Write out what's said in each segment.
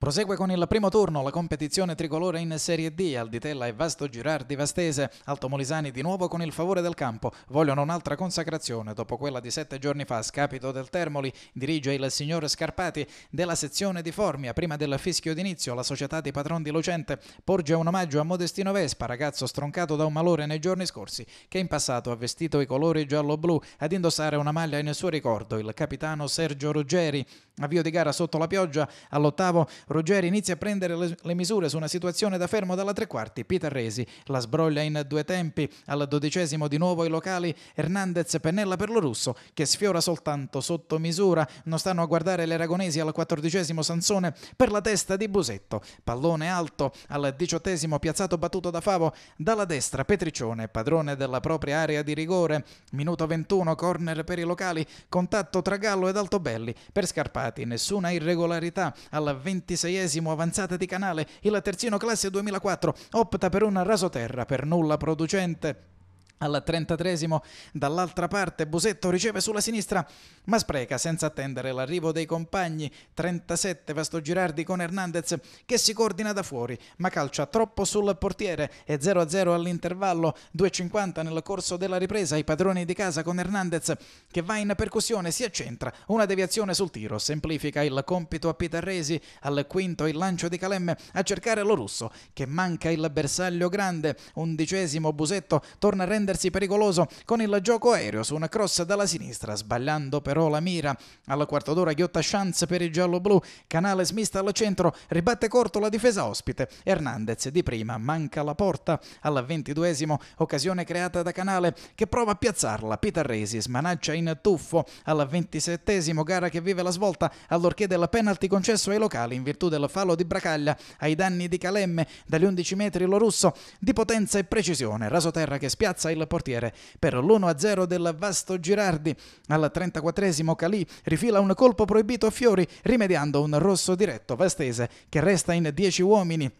Prosegue con il primo turno la competizione tricolore in Serie D, Alditella e Vasto Girardi Vastese, Altomolisani di nuovo con il favore del campo, vogliono un'altra consacrazione dopo quella di sette giorni fa a scapito del Termoli, dirige il signor Scarpati della sezione di Formia, prima del fischio d'inizio la società di patron di Lucente porge un omaggio a Modestino Vespa, ragazzo stroncato da un malore nei giorni scorsi, che in passato ha vestito i colori giallo-blu ad indossare una maglia in suo ricordo, il capitano Sergio Ruggeri, avvio di gara sotto la pioggia, all'ottavo Ruggeri inizia a prendere le, le misure su una situazione da fermo dalla tre quarti. Pitarresi la sbroglia in due tempi. Al dodicesimo di nuovo i locali Hernandez pennella per lo russo che sfiora soltanto sotto misura. Non stanno a guardare le ragonesi al quattordicesimo Sansone per la testa di Busetto. Pallone alto al diciottesimo piazzato battuto da Favo dalla destra Petriccione padrone della propria area di rigore. Minuto 21 corner per i locali. Contatto tra Gallo ed Altobelli per Scarpati. Nessuna irregolarità al 26 26esimo avanzata di canale, il terzino classe 2004 opta per un rasoterra per nulla producente al 33 dall'altra parte Busetto riceve sulla sinistra ma spreca senza attendere l'arrivo dei compagni. 37 Vasto Girardi con Hernandez che si coordina da fuori ma calcia troppo sul portiere e 0-0 all'intervallo. 2-50 nel corso della ripresa i padroni di casa con Hernandez che va in percussione, si accentra, una deviazione sul tiro, semplifica il compito a Pitarresi. Al quinto il lancio di Calemme a cercare lo russo che manca il bersaglio grande. Undicesimo Busetto torna a rendere rendersi pericoloso con il gioco aereo su una cross dalla sinistra, sbagliando però la mira. Alla quarta d'ora ghiotta chance per il giallo-blu, Canale smista al centro, ribatte corto la difesa ospite, Hernandez di prima manca la porta. Al ventiduesimo occasione creata da Canale che prova a piazzarla, Pitarresi smanaccia in tuffo. Al ventisettesimo gara che vive la svolta allorché del penalty concesso ai locali in virtù del fallo di Bracaglia ai danni di Calemme dagli 11 metri lo russo di potenza e precisione. Rasoterra che spiazza il del portiere. Per l'1-0 del Vasto Girardi, al 34esimo Calì rifila un colpo proibito a Fiori, rimediando un rosso diretto Vastese, che resta in 10 uomini.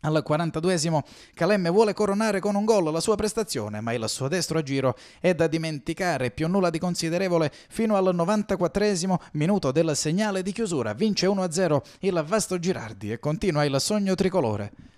Al 42esimo Calemme vuole coronare con un gol la sua prestazione, ma il suo destro a giro è da dimenticare, più nulla di considerevole, fino al 94esimo minuto del segnale di chiusura. Vince 1-0 il vasto Girardi e continua il sogno tricolore.